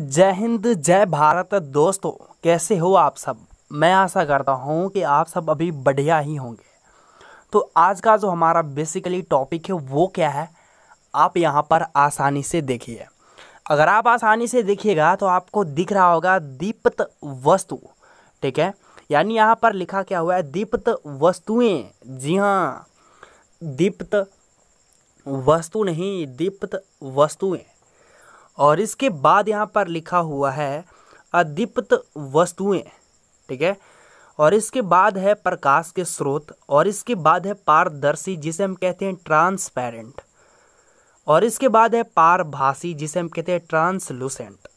जय हिंद जय भारत दोस्तों कैसे हो आप सब मैं आशा करता हूँ कि आप सब अभी बढ़िया ही होंगे तो आज का जो हमारा बेसिकली टॉपिक है वो क्या है आप यहाँ पर आसानी से देखिए अगर आप आसानी से देखिएगा तो आपको दिख रहा होगा दीप्त वस्तु ठीक है यानी यहाँ पर लिखा क्या हुआ है दीप्त वस्तुएं जी हाँ दीप्त वस्तु नहीं दीप्त वस्तुएं और इसके बाद यहाँ पर लिखा हुआ है अदीप्त वस्तुएं ठीक है और इसके बाद है प्रकाश के स्रोत और इसके बाद है पारदर्शी जिसे हम कहते हैं ट्रांसपेरेंट और इसके बाद है पारभाषी जिसे हम कहते हैं ट्रांसलूसेंट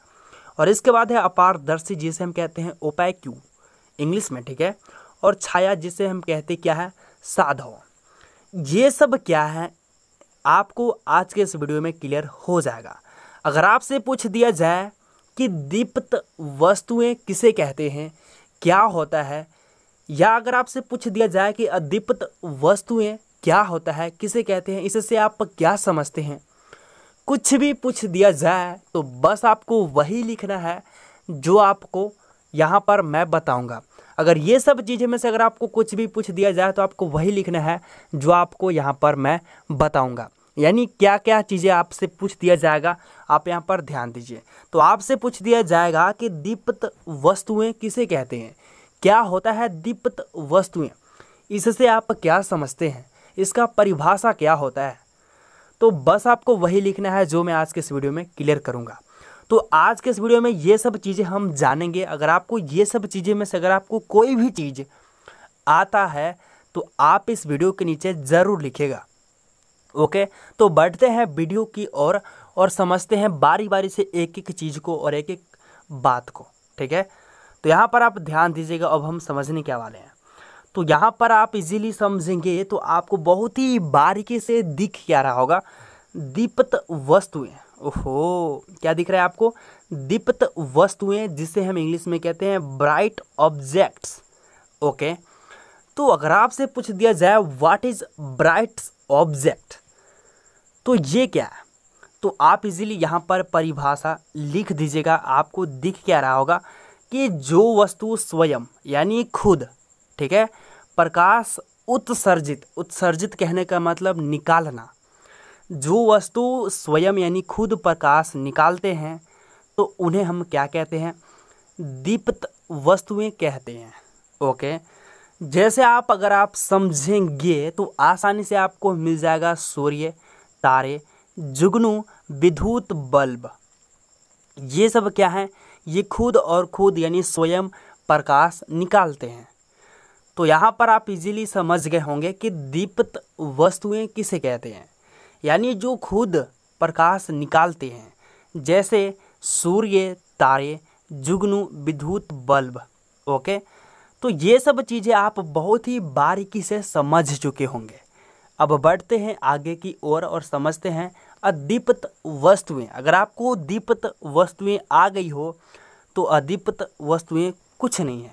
और इसके बाद है अपारदर्शी जिसे हम कहते हैं ओपैक्यू इंग्लिश में ठीक है और छाया जिसे हम कहते क्या है साधो ये सब क्या है आपको आज के इस वीडियो में क्लियर हो जाएगा अगर आपसे पूछ दिया जाए कि दीप्त वस्तुएं किसे कहते हैं क्या होता है या अगर आपसे पूछ दिया जाए कि अदीप्त वस्तुएं क्या होता है किसे कहते हैं इससे आप क्या समझते हैं कुछ भी पूछ दिया जाए तो बस आपको वही लिखना है जो आपको यहाँ पर मैं बताऊँगा अगर ये सब चीज़ें में से अगर आपको कुछ भी पूछ दिया जाए तो आपको वही लिखना है जो आपको यहाँ पर मैं बताऊँगा यानी क्या क्या चीज़ें आपसे पूछ दिया जाएगा आप यहाँ पर ध्यान दीजिए तो आपसे पूछ दिया जाएगा कि दीप्त वस्तुएं किसे कहते हैं क्या होता है दीप्त वस्तुएं इससे आप क्या समझते हैं इसका परिभाषा क्या होता है तो बस आपको वही लिखना है जो मैं आज के इस वीडियो में क्लियर करूँगा तो आज के इस वीडियो में ये सब चीज़ें हम जानेंगे अगर आपको ये सब चीज़ें में से अगर आपको कोई भी चीज़ आता है तो आप इस वीडियो के नीचे ज़रूर लिखेगा ओके तो बढ़ते हैं वीडियो की ओर और, और समझते हैं बारी बारी से एक एक चीज़ को और एक एक बात को ठीक है तो यहाँ पर आप ध्यान दीजिएगा अब हम समझने क्या वाले हैं तो यहाँ पर आप इजीली समझेंगे तो आपको बहुत ही बारीकी से दिख क्या रहा होगा दीप्त वस्तुएं ओहो क्या दिख रहा है आपको दीप्त वस्तुएं जिसे हम इंग्लिश में कहते हैं ब्राइट ऑब्जेक्ट्स ओके तो अगर आपसे पूछ दिया जाए व्हाट इज ब्राइट ऑब्जेक्ट तो ये क्या है तो आप इजीली यहाँ पर परिभाषा लिख दीजिएगा आपको दिख क्या रहा होगा कि जो वस्तु स्वयं यानी खुद ठीक है प्रकाश उत्सर्जित उत्सर्जित कहने का मतलब निकालना जो वस्तु स्वयं यानी खुद प्रकाश निकालते हैं तो उन्हें हम क्या कहते हैं दीप्त वस्तुएं कहते हैं ओके जैसे आप अगर आप समझेंगे तो आसानी से आपको मिल जाएगा सूर्य तारे जुगनू विद्युत बल्ब ये सब क्या है ये खुद और खुद यानी स्वयं प्रकाश निकालते हैं तो यहाँ पर आप इजीली समझ गए होंगे कि दीप्त वस्तुएं किसे कहते हैं यानी जो खुद प्रकाश निकालते हैं जैसे सूर्य तारे जुगनू विद्युत बल्ब ओके तो ये सब चीज़ें आप बहुत ही बारीकी से समझ चुके होंगे अब बढ़ते हैं आगे की ओर और, समझते हैं अधिपत वस्तुएं अगर आपको दीप्त वस्तुएं आ गई हो तो अधिपत वस्तुएं कुछ नहीं है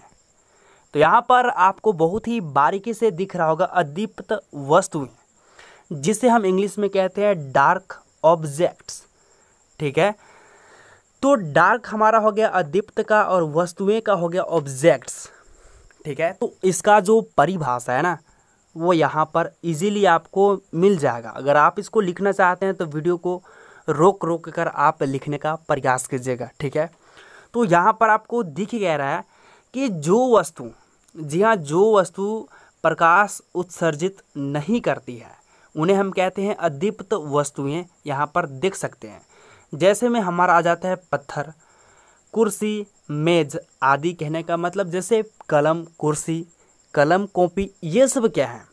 तो यहाँ पर आपको बहुत ही बारीकी से दिख रहा होगा अधिपत वस्तुएं जिसे हम इंग्लिश में कहते हैं डार्क ऑब्जेक्ट्स ठीक है तो डार्क हमारा हो गया अदीप्त का और वस्तुएं का हो गया ऑब्जेक्ट्स ठीक है तो इसका जो परिभाषा है ना वो यहाँ पर इजीली आपको मिल जाएगा अगर आप इसको लिखना चाहते हैं तो वीडियो को रोक रोक कर आप लिखने का प्रयास कीजिएगा ठीक है तो यहाँ पर आपको दिख गया रहा है कि जो वस्तु जी हाँ जो वस्तु प्रकाश उत्सर्जित नहीं करती है उन्हें हम कहते हैं अधिप्त वस्तुएं यहाँ पर देख सकते हैं जैसे में हमारा आ जाता है पत्थर कुर्सी मेज आदि कहने का मतलब जैसे कलम कुर्सी कलम कॉपी ये सब क्या है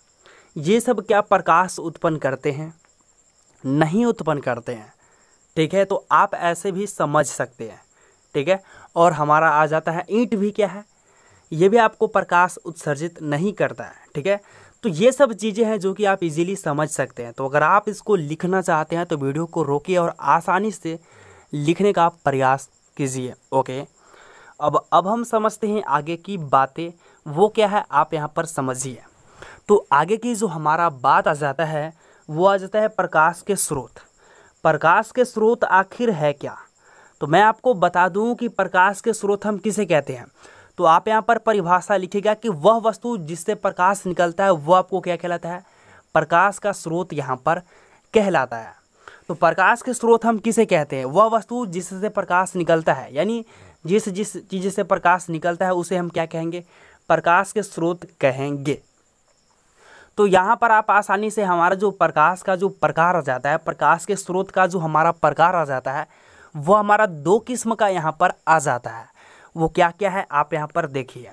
ये सब क्या प्रकाश उत्पन्न करते हैं नहीं उत्पन्न करते हैं ठीक है तो आप ऐसे भी समझ सकते हैं ठीक है और हमारा आ जाता है ईंट भी क्या है ये भी आपको प्रकाश उत्सर्जित नहीं करता है ठीक है तो ये सब चीज़ें हैं जो कि आप इजीली समझ सकते हैं तो अगर आप इसको लिखना चाहते हैं तो वीडियो को रोकिए और आसानी से लिखने का प्रयास कीजिए ओके अब अब हम समझते हैं आगे की बातें वो क्या है आप यहाँ पर समझिए तो आगे की जो हमारा बात आ जाता है वो आ जाता है प्रकाश के स्रोत प्रकाश के स्रोत आखिर है क्या तो मैं आपको बता दूं कि प्रकाश के स्रोत हम किसे कहते हैं तो आप यहाँ पर परिभाषा लिखेगा कि वह वस्तु जिससे प्रकाश निकलता है वह आपको क्या कहलाता है प्रकाश का स्रोत यहाँ पर कहलाता है तो प्रकाश के स्रोत हम किसे कहते हैं वह वस्तु जिससे प्रकाश निकलता है यानी जिस जिस चीज़ से प्रकाश निकलता है उसे हम क्या कहेंगे प्रकाश के स्रोत कहेंगे तो यहाँ पर आप आसानी से हमारा जो प्रकाश का जो प्रकार आ जाता है प्रकाश के स्रोत का जो हमारा प्रकार आ जाता है वो हमारा दो किस्म का यहाँ पर आ जाता है वो क्या क्या है आप यहाँ पर देखिए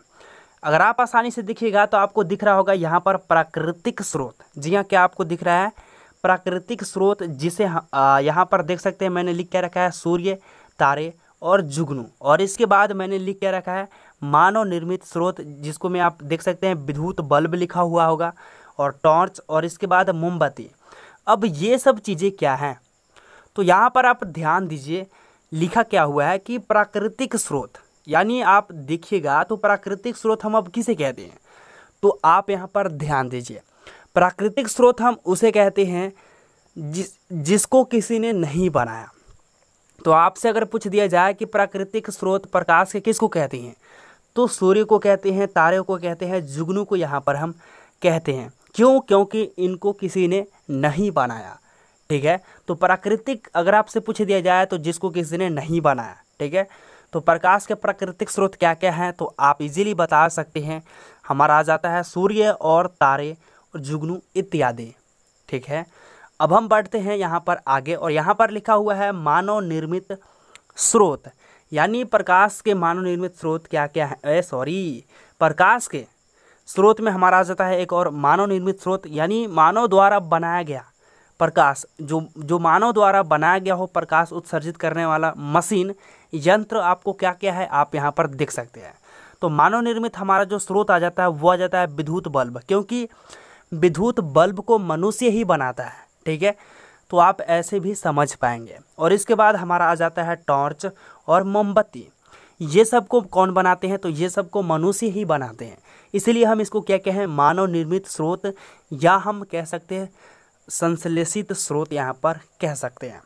अगर आप आसानी से दिखेगा तो आपको दिख रहा होगा यहाँ पर प्राकृतिक स्रोत जी हाँ क्या आपको दिख रहा है प्राकृतिक स्रोत जिसे यहाँ पर देख सकते हैं मैंने लिख के रखा है सूर्य तारे और जुगनू और इसके बाद मैंने लिख के रखा है मानव निर्मित स्रोत जिसको मैं आप देख सकते हैं विद्युत बल्ब लिखा हुआ होगा और टॉर्च और इसके बाद मोमबत्ती अब ये सब चीज़ें क्या हैं तो यहाँ पर आप ध्यान दीजिए लिखा क्या हुआ है कि प्राकृतिक स्रोत यानी आप देखिएगा तो प्राकृतिक स्रोत हम अब किसे कहते हैं तो आप यहाँ पर ध्यान दीजिए प्राकृतिक स्रोत हम उसे कहते हैं जिस जिसको किसी ने नहीं बनाया तो आपसे अगर पूछ दिया जाए कि प्राकृतिक स्रोत प्रकाश के किसको कहते हैं तो सूर्य को कहते हैं तारे को कहते हैं जुगनू को यहाँ पर हम कहते हैं क्यों क्योंकि इनको किसी ने नहीं बनाया ठीक है तो प्राकृतिक अगर आपसे पूछ दिया जाए तो जिसको किसी ने नहीं बनाया ठीक है तो प्रकाश के प्राकृतिक स्रोत क्या क्या हैं तो आप इजीली बता सकते हैं हमारा आ जाता है सूर्य और तारे और जुगनू इत्यादि ठीक है अब हम बढ़ते हैं यहाँ पर आगे और यहाँ पर लिखा हुआ है मानव निर्मित स्रोत यानी प्रकाश के मानव निर्मित स्रोत क्या क्या है सॉरी प्रकाश के स्रोत में हमारा आ जाता है एक और मानव निर्मित स्रोत यानी मानव द्वारा बनाया गया प्रकाश जो जो मानव द्वारा बनाया गया हो प्रकाश उत्सर्जित करने वाला मशीन यंत्र आपको क्या क्या है आप यहाँ पर देख सकते हैं तो मानव निर्मित हमारा जो स्रोत आ जाता है वो आ जाता है विद्युत बल्ब क्योंकि विद्युत बल्ब को मनुष्य ही बनाता है ठीक है तो आप ऐसे भी समझ पाएंगे और इसके बाद हमारा आ जाता है टॉर्च और मोमबत्ती ये सबको कौन बनाते हैं तो ये सबको मनुष्य ही बनाते हैं इसीलिए हम इसको क्या कहें मानव निर्मित स्रोत या हम कह सकते हैं संश्लेषित स्रोत यहाँ पर कह सकते हैं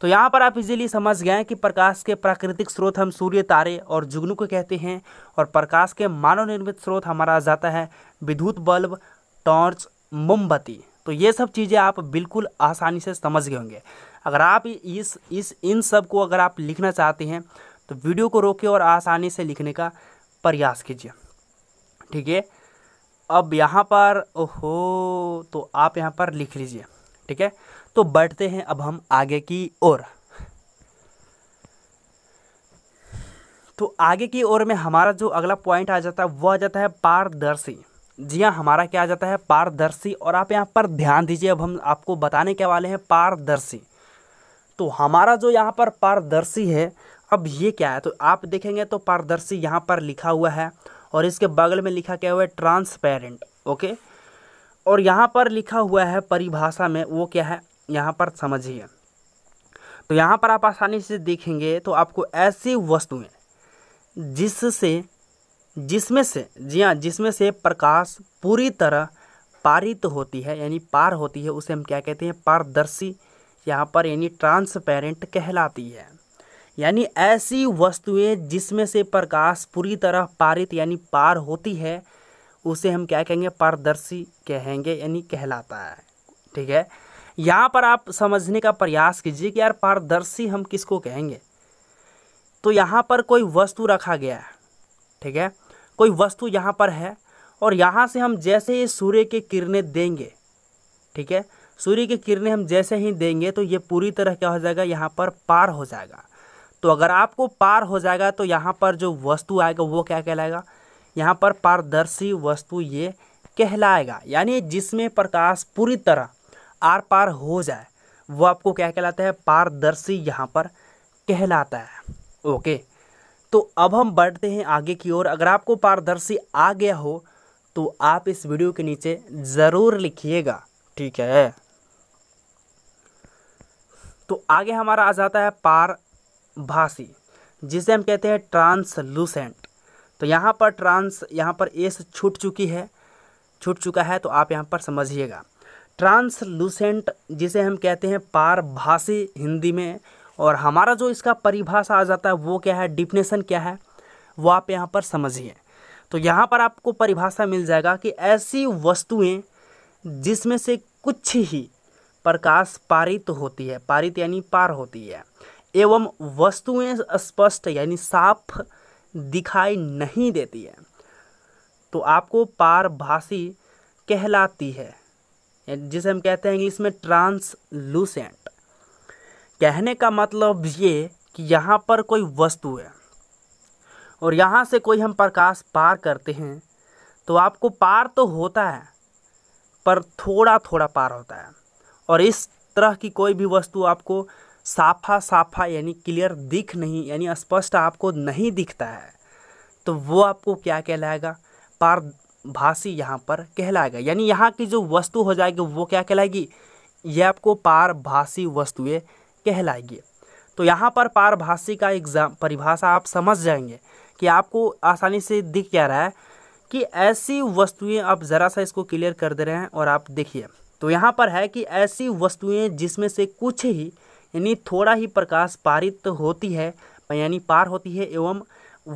तो यहाँ पर आप इजीली समझ गए कि प्रकाश के प्राकृतिक स्रोत हम सूर्य तारे और जुगनू को कहते हैं और प्रकाश के मानव निर्मित स्रोत हमारा आ जाता है विद्युत बल्ब टॉर्च मोमबत्ती तो ये सब चीज़ें आप बिल्कुल आसानी से समझ गए होंगे अगर आप इस इस इन सब को अगर आप लिखना चाहते हैं तो वीडियो को रोके और आसानी से लिखने का प्रयास कीजिए ठीक है अब यहाँ पर ओहो तो आप यहाँ पर लिख लीजिए ठीक है तो बढ़ते हैं अब हम आगे की ओर तो आगे की ओर में हमारा जो अगला पॉइंट आ जाता है वह आ जाता है पारदर्शी जी हाँ हमारा क्या आ जाता है पारदर्शी और आप यहाँ पर ध्यान दीजिए अब हम आपको बताने के वाले हैं पारदर्शी तो हमारा जो यहाँ पर पारदर्शी है अब ये क्या है तो आप देखेंगे तो पारदर्शी यहाँ पर लिखा हुआ है और इसके बगल में लिखा क्या हुआ है ट्रांसपेरेंट ओके और यहाँ पर लिखा हुआ है परिभाषा में वो क्या है यहाँ पर समझिए तो यहाँ पर आप आसानी से देखेंगे तो आपको ऐसी वस्तुएं जिससे जिसमें से जी हाँ जिसमें से प्रकाश पूरी तरह पारित होती है यानी पार होती है उसे हम क्या कहते हैं पारदर्शी यहाँ पर यानी ट्रांसपेरेंट कहलाती है यानी ऐसी वस्तुएं जिसमें से प्रकाश पूरी तरह पारित यानी पार होती है उसे हम क्या कहेंगे पारदर्शी कहेंगे यानी कहलाता है ठीक है यहाँ पर आप समझने का प्रयास कीजिए कि यार पारदर्शी हम किसको कहेंगे तो यहाँ पर कोई वस्तु रखा गया है ठीक है कोई वस्तु यहाँ पर है और यहाँ से हम जैसे ही सूर्य के किरणें देंगे ठीक है सूर्य की किरणें हम जैसे ही देंगे तो ये पूरी तरह क्या हो जाएगा यहाँ पर पार हो जाएगा तो अगर आपको पार हो जाएगा तो यहाँ पर जो वस्तु आएगा वो क्या कहलाएगा यहाँ पर पारदर्शी वस्तु ये कहलाएगा यानी जिसमें प्रकाश पूरी तरह आर पार हो जाए वो आपको क्या कहलाता है पारदर्शी यहाँ पर कहलाता है ओके तो अब हम बढ़ते हैं आगे की ओर अगर आपको पारदर्शी आ गया हो तो आप इस वीडियो के नीचे ज़रूर लिखिएगा ठीक है तो आगे हमारा आ जाता है पार भाषी जिसे हम कहते हैं ट्रांसलूसेंट तो यहाँ पर ट्रांस यहाँ पर एस छूट चुकी है छूट चुका है तो आप यहाँ पर समझिएगा ट्रांसलूसेंट जिसे हम कहते हैं पारभाषी हिंदी में और हमारा जो इसका परिभाषा आ जाता है वो क्या है डिफिनेशन क्या है वो आप यहाँ पर समझिए तो यहाँ पर आपको परिभाषा मिल जाएगा कि ऐसी वस्तुएँ जिसमें से कुछ ही प्रकाश पारित होती है पारित यानी पार होती है एवं वस्तुएं स्पष्ट यानी साफ दिखाई नहीं देती है तो आपको पारभाषी कहलाती है जिसे हम कहते हैं इंग्लिश में ट्रांसलूसेंट कहने का मतलब ये कि यहाँ पर कोई वस्तु है और यहाँ से कोई हम प्रकाश पार करते हैं तो आपको पार तो होता है पर थोड़ा थोड़ा पार होता है और इस तरह की कोई भी वस्तु आपको साफा साफा यानी क्लियर दिख नहीं यानी स्पष्ट आपको नहीं दिखता है तो वो आपको क्या कहलाएगा पारभाषी यहाँ पर कहलाएगा यानी यहाँ की जो वस्तु हो जाएगी वो क्या कहलाएगी ये आपको पारभाषी वस्तुएँ कहलाएगी तो यहाँ पर पारभाषी का एग्जाम परिभाषा आप समझ जाएंगे कि आपको आसानी से दिख क्या रहा है कि ऐसी वस्तुएं आप ज़रा सा इसको क्लियर कर दे रहे हैं और आप देखिए तो यहाँ पर है कि ऐसी वस्तुएं जिसमें से कुछ ही यानी थोड़ा ही प्रकाश पारित होती है यानी पार होती है एवं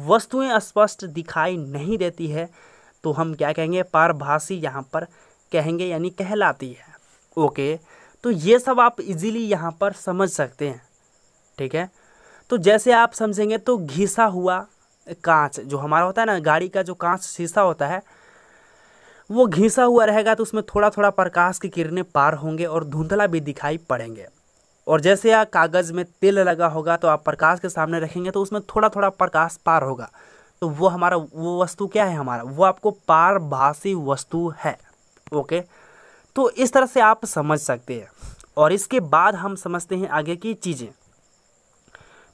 वस्तुएं स्पष्ट दिखाई नहीं देती है तो हम क्या कहेंगे पारभाषी यहाँ पर कहेंगे यानी कहलाती है ओके तो ये सब आप इजीली यहाँ पर समझ सकते हैं ठीक है तो जैसे आप समझेंगे तो घिसा हुआ कांच जो हमारा होता है ना गाड़ी का जो कांच शीशा होता है वो घिसा हुआ रहेगा तो उसमें थोड़ा थोड़ा प्रकाश की किरणें पार होंगे और धुंधला भी दिखाई पड़ेंगे और जैसे आप कागज़ में तेल लगा होगा तो आप प्रकाश के सामने रखेंगे तो उसमें थोड़ा थोड़ा प्रकाश पार होगा तो वो हमारा वो वस्तु क्या है हमारा वो आपको पारभाषी वस्तु है ओके तो इस तरह से आप समझ सकते हैं और इसके बाद हम समझते हैं आगे की चीज़ें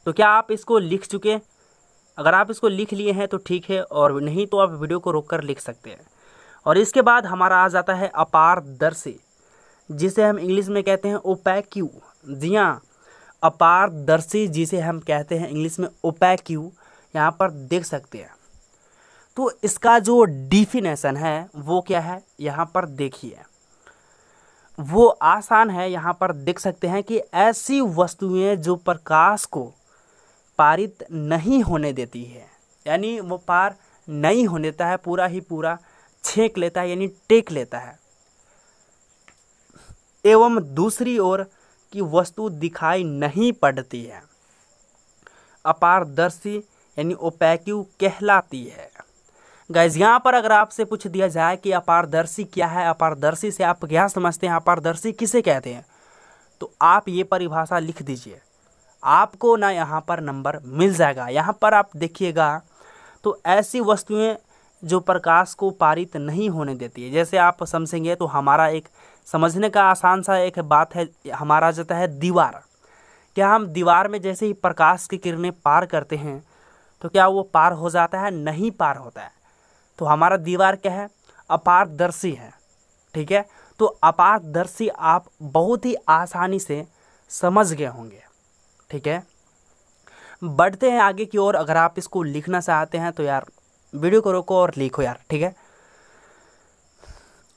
तो क्या आप इसको लिख चुके अगर आप इसको लिख लिए हैं तो ठीक है और नहीं तो आप वीडियो को रोक कर लिख सकते हैं और इसके बाद हमारा आ जाता है अपारदर्शी जिसे हम इंग्लिश में कहते हैं ओपैक्यू जी हाँ अपारदर्शी जिसे हम कहते हैं इंग्लिश में ओपैक्यू यहाँ पर देख सकते हैं तो इसका जो डिफिनेशन है वो क्या है यहाँ पर देखिए वो आसान है यहाँ पर देख सकते हैं कि ऐसी वस्तुएं जो प्रकाश को पारित नहीं होने देती है यानी वो पार नहीं होने देता है पूरा ही पूरा छेंक लेता है यानी टेक लेता है एवं दूसरी ओर की वस्तु दिखाई नहीं पड़ती है अपारदर्शी यानी ओपैक्यू कहलाती है गैज यहाँ पर अगर आपसे पूछ दिया जाए कि अपारदर्शी क्या है अपारदर्शी से आप क्या समझते हैं अपारदर्शी किसे कहते हैं तो आप ये परिभाषा लिख दीजिए आपको ना यहाँ पर नंबर मिल जाएगा यहाँ पर आप देखिएगा तो ऐसी वस्तुएं जो प्रकाश को पारित नहीं होने देती है जैसे आप समझेंगे तो हमारा एक समझने का आसान सा एक बात है हमारा जाता है दीवार क्या हम दीवार में जैसे ही प्रकाश की किरणें पार करते हैं तो क्या वो पार हो जाता है नहीं पार होता है तो हमारा दीवार क्या है अपारदर्शी है ठीक है तो अपारदर्शी आप बहुत ही आसानी से समझ गए होंगे ठीक है बढ़ते हैं आगे की ओर अगर आप इसको लिखना चाहते हैं तो यार वीडियो को रोको और लिखो यार ठीक है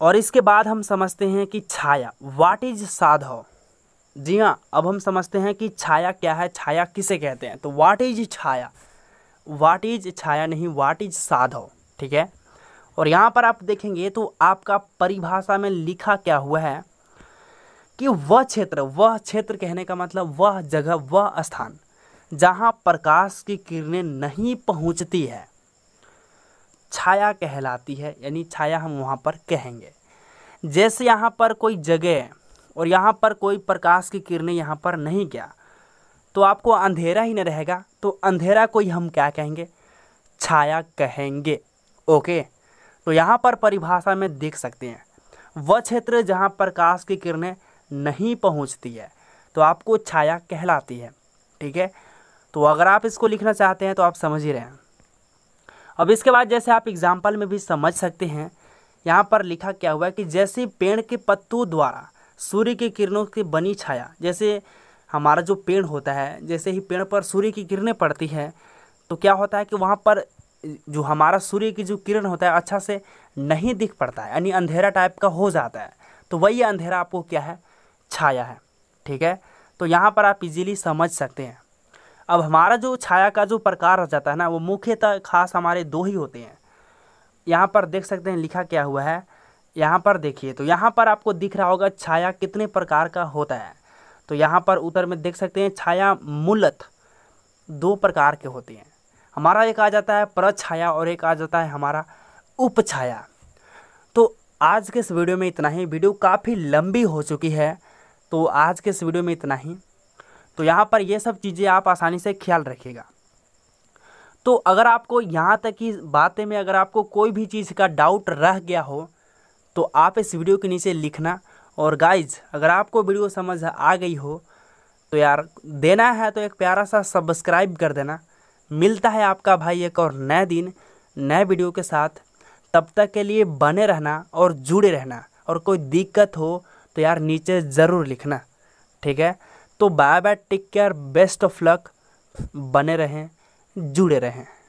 और इसके बाद हम समझते हैं कि छाया वाट इज साधव जी हाँ अब हम समझते हैं कि छाया क्या है छाया किसे कहते हैं तो what is Chhaya what is छाया नहीं वाट इज साधव ठीक है और यहाँ पर आप देखेंगे तो आपका परिभाषा में लिखा क्या हुआ है कि वह क्षेत्र वह क्षेत्र कहने का मतलब वह जगह वह स्थान जहाँ प्रकाश की किरणें नहीं पहुँचती है छाया कहलाती है यानी छाया हम वहाँ पर कहेंगे जैसे यहाँ पर कोई जगह और यहाँ पर कोई प्रकाश की किरणें यहाँ पर नहीं गया तो आपको अंधेरा ही न रहेगा तो अंधेरा को ही हम क्या कहेंगे छाया कहेंगे ओके तो यहाँ पर परिभाषा में देख सकते हैं वह क्षेत्र जहाँ प्रकाश की किरणें नहीं पहुँचती है तो आपको छाया कहलाती है ठीक है तो अगर आप इसको लिखना चाहते हैं तो आप समझ ही रहे हैं अब इसके बाद जैसे आप एग्जाम्पल में भी समझ सकते हैं यहाँ पर लिखा क्या हुआ है कि जैसे पेड़ के पत्तों द्वारा सूर्य की किरणों की बनी छाया जैसे हमारा जो पेड़ होता है जैसे ही पेड़ पर सूर्य की किरणें पड़ती है तो क्या होता है कि वहाँ पर जो हमारा सूर्य की जो किरण होता है अच्छा से नहीं दिख पड़ता है यानी अंधेरा टाइप का हो जाता है तो वही अंधेरा आपको क्या है छाया है ठीक है तो यहाँ पर आप इजीली समझ सकते हैं अब हमारा जो छाया का जो प्रकार हो जाता है ना वो मुख्यतः खास हमारे दो ही होते हैं यहाँ पर देख सकते हैं लिखा क्या हुआ है यहाँ पर देखिए तो यहाँ पर आपको दिख रहा होगा छाया कितने प्रकार का होता है तो यहाँ पर उत्तर में देख सकते हैं छाया मूलत दो प्रकार के होते हैं हमारा एक आ जाता है पर छाया और एक आ जाता है हमारा उप छाया तो आज के इस वीडियो में इतना ही वीडियो काफ़ी लंबी हो चुकी है तो आज के इस वीडियो में इतना ही तो यहाँ पर ये सब चीज़ें आप आसानी से ख्याल रखेगा तो अगर आपको यहाँ तक की बातें में अगर आपको कोई भी चीज़ का डाउट रह गया हो तो आप इस वीडियो के नीचे लिखना और गाइज अगर आपको वीडियो समझ आ गई हो तो यार देना है तो एक प्यारा सा सब्सक्राइब कर देना मिलता है आपका भाई एक और नए दिन नए वीडियो के साथ तब तक के लिए बने रहना और जुड़े रहना और कोई दिक्कत हो तो यार नीचे ज़रूर लिखना ठीक है तो bye bye take care best of luck बने रहें जुड़े रहें